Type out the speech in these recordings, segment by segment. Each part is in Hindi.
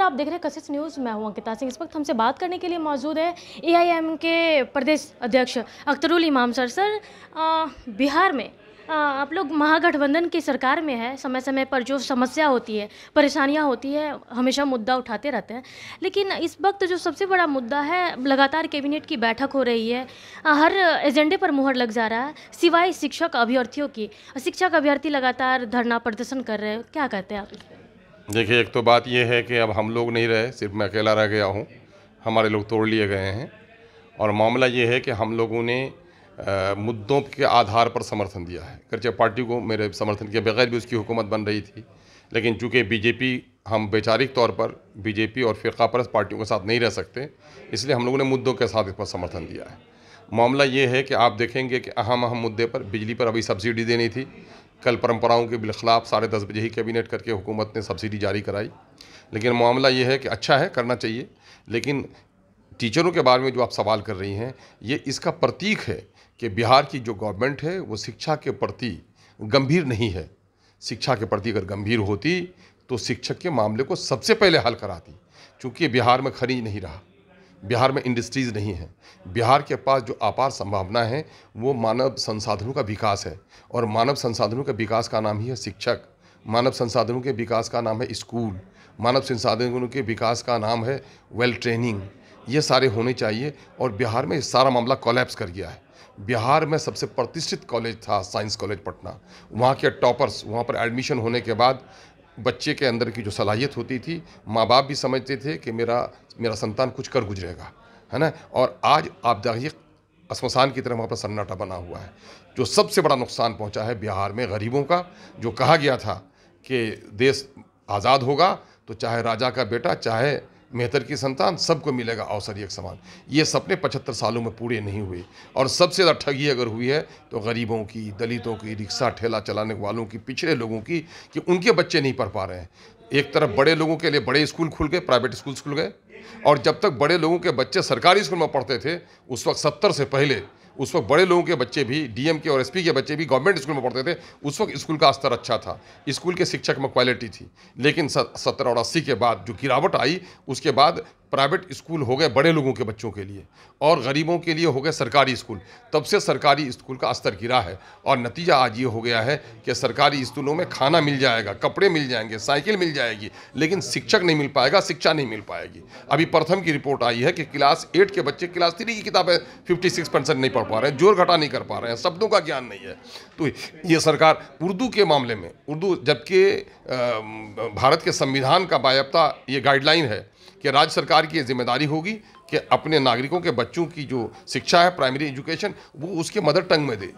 नमस्कार आप देख रहे हैं कशिश न्यूज़ मैं हूं अंकिता सिंह इस वक्त हमसे बात करने के लिए मौजूद है एआईएम के प्रदेश अध्यक्ष अख्तरुल इमाम सर सर आ, बिहार में आ, आप लोग महागठबंधन की सरकार में है समय समय पर जो समस्या होती है परेशानियां होती है हमेशा मुद्दा उठाते रहते हैं लेकिन इस वक्त जो सबसे बड़ा मुद्दा है लगातार कैबिनेट की बैठक हो रही है हर एजेंडे पर मुहर लग जा रहा है सिवाय शिक्षक अभ्यर्थियों की शिक्षक अभ्यर्थी लगातार धरना प्रदर्शन कर रहे हैं क्या कहते हैं आप इस देखिए एक तो बात यह है कि अब हम लोग नहीं रहे सिर्फ मैं अकेला रह गया हूँ हमारे लोग तोड़ लिए गए हैं और मामला ये है कि हम लोगों ने आ, मुद्दों के आधार पर समर्थन दिया है गर्चे पार्टी को मेरे समर्थन के बगैर भी उसकी हुकूमत बन रही थी लेकिन चूँकि बीजेपी हम वैचारिक तौर पर बीजेपी और फ़िरका परस पार्टियों के साथ नहीं रह सकते इसलिए हम लोगों ने मुद्दों के साथ इस पर समर्थन दिया है मामला ये है कि आप देखेंगे कि अहम अहम मुद्दे पर बिजली पर अभी सब्सिडी देनी थी कल परंपराओं के बिलखिलाफ साढ़े दस बजे ही कैबिनेट करके हुकूमत ने सब्सिडी जारी कराई लेकिन मामला ये है कि अच्छा है करना चाहिए लेकिन टीचरों के बारे में जो आप सवाल कर रही हैं ये इसका प्रतीक है कि बिहार की जो गवर्नमेंट है वो शिक्षा के प्रति गंभीर नहीं है शिक्षा के प्रति अगर गंभीर होती तो शिक्षक के मामले को सबसे पहले हल कराती चूँकि बिहार में खरीज नहीं रहा बिहार में इंडस्ट्रीज़ नहीं है बिहार के पास जो अपार संभावना है वो मानव संसाधनों का विकास है और मानव संसाधनों के विकास का नाम ही है शिक्षक मानव संसाधनों के विकास का नाम है स्कूल मानव संसाधनों के विकास का नाम है वेल ट्रेनिंग ये सारे होने चाहिए और बिहार में सारा मामला कोलेप्स कर गया है बिहार में सबसे प्रतिष्ठित कॉलेज था साइंस कॉलेज पटना वहाँ के टॉपर्स वहाँ पर एडमिशन होने के बाद बच्चे के अंदर की जो सलाहियत होती थी माँ बाप भी समझते थे कि मेरा मेरा संतान कुछ कर गुजरेगा है ना और आज आप जाइए शमशान की तरह वहाँ पर सन्नाटा बना हुआ है जो सबसे बड़ा नुकसान पहुँचा है बिहार में गरीबों का जो कहा गया था कि देश आज़ाद होगा तो चाहे राजा का बेटा चाहे मेहतर की संतान सबको मिलेगा अवसर एक समान ये सपने पचहत्तर सालों में पूरे नहीं हुए और सबसे ज़्यादा ठगी अगर हुई है तो गरीबों की दलितों की रिक्शा ठेला चलाने वालों की पिछड़े लोगों की कि उनके बच्चे नहीं पढ़ पा रहे हैं एक तरफ बड़े लोगों के लिए बड़े स्कूल खुल गए प्राइवेट स्कूल खुल गए और जब तक बड़े लोगों के बच्चे सरकारी स्कूल में पढ़ते थे उस वक्त सत्तर से पहले उस वक्त बड़े लोगों के बच्चे भी डीएम के और एसपी के बच्चे भी गवर्नमेंट स्कूल में पढ़ते थे उस वक्त स्कूल का स्तर अच्छा था स्कूल के शिक्षक में क्वालिटी थी लेकिन सत्तर और अस्सी के बाद जो गिरावट आई उसके बाद प्राइवेट स्कूल हो गए बड़े लोगों के बच्चों के लिए और गरीबों के लिए हो गए सरकारी स्कूल तब से सरकारी स्कूल का स्तर गिरा है और नतीजा आज ये हो गया है कि सरकारी स्कूलों में खाना मिल जाएगा कपड़े मिल जाएंगे साइकिल मिल जाएगी लेकिन शिक्षक नहीं मिल पाएगा शिक्षा नहीं मिल पाएगी अभी प्रथम की रिपोर्ट आई है कि क्लास एट के बच्चे क्लास थ्री की किताबें फिफ्टी सिक्स परसेंट नहीं पढ़ पा रहे हैं जोर घटा नहीं कर पा रहे हैं शब्दों का ज्ञान नहीं है तो ये सरकार उर्दू के मामले में उर्दू जबकि भारत के संविधान का बायपता ये गाइडलाइन है कि राज्य सरकार सरकार की जिम्मेदारी होगी कि अपने नागरिकों के बच्चों की जो शिक्षा है प्राइमरी एजुकेशन वो उसके मदर टंग में दे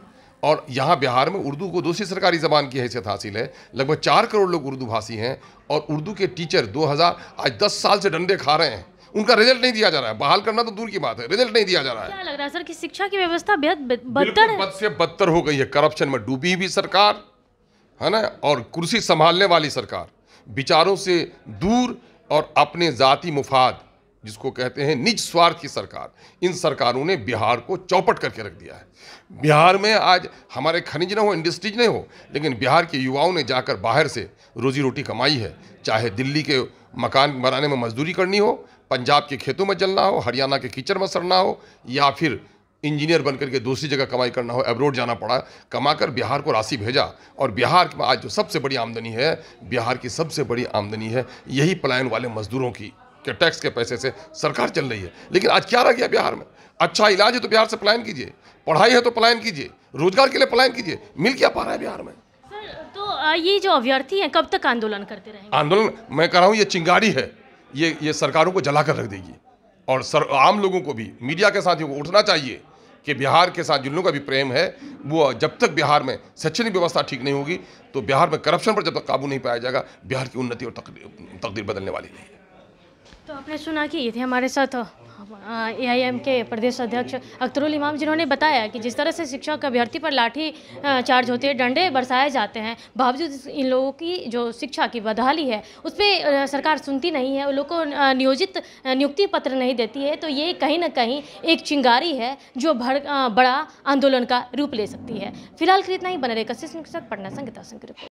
और यहाँ बिहार में उर्दू को दूसरी सरकारी ज़बान की हैसियत हासिल है लगभग चार करोड़ लोग उर्दू भाषी हैं और उर्दू के टीचर 2000 आज 10 साल से डंडे खा रहे हैं उनका रिजल्ट नहीं दिया जा रहा है बहाल करना तो दूर की बात है रिजल्ट नहीं दिया जा रहा है क्या लग रहा है सर कि शिक्षा की व्यवस्था बेहद बदतर है बद से बदतर हो गई है करप्शन में डूबी हुई सरकार है ना और कुर्सी संभालने वाली सरकार विचारों से दूर और अपने जाति मुफाद जिसको कहते हैं निज स्वार्थ की सरकार इन सरकारों ने बिहार को चौपट करके रख दिया है बिहार में आज हमारे खनिज ना हो इंडस्ट्रीज नहीं हो लेकिन बिहार के युवाओं ने जाकर बाहर से रोजी रोटी कमाई है चाहे दिल्ली के मकान बनाने में मजदूरी करनी हो पंजाब के खेतों में जलना हो हरियाणा के कीचड़ में सड़ना हो या फिर इंजीनियर बनकर के दूसरी जगह कमाई करना हो एब्रोड जाना पड़ा कमाकर बिहार को राशि भेजा और बिहार में आज जो सबसे बड़ी आमदनी है बिहार की सबसे बड़ी आमदनी है यही पलायन वाले मजदूरों की के टैक्स के पैसे से सरकार चल रही है लेकिन आज क्या रह गया बिहार में अच्छा इलाज है तो बिहार से प्लान कीजिए पढ़ाई है तो प्लान कीजिए रोजगार के लिए प्लान कीजिए मिल क्या पा रहा है बिहार में तो ये जो अभ्यर्थी हैं कब तक आंदोलन करते रहेंगे आंदोलन मैं कह रहा हूँ ये चिंगारी है ये ये सरकारों को जला कर रख देगी और सर आम लोगों को भी मीडिया के साथ ही उठना चाहिए कि बिहार के साथ जिन लोगों का भी प्रेम है वो जब तक बिहार में शैक्षणिक व्यवस्था ठीक नहीं होगी तो बिहार में करप्शन पर जब तक काबू नहीं पाया जाएगा बिहार की उन्नति और तकदीर बदलने वाली नहीं है तो आपने सुना कि ये थे हमारे साथ ए आई एम के प्रदेश अध्यक्ष अख्तरुल इमाम जिन्होंने बताया कि जिस तरह से शिक्षक अभ्यर्थी पर लाठी चार्ज होती है डंडे बरसाए जाते हैं बावजूद इन लोगों की जो शिक्षा की बदहाली है उस पर सरकार सुनती नहीं है उन लोग को नियोजित नियुक्ति पत्र नहीं देती है तो ये कहीं ना कहीं एक चिंगारी है जो भड़, बड़ा आंदोलन का रूप ले सकती है फिलहाल इतना ही बने रहे कश्य पटना संगीता संघ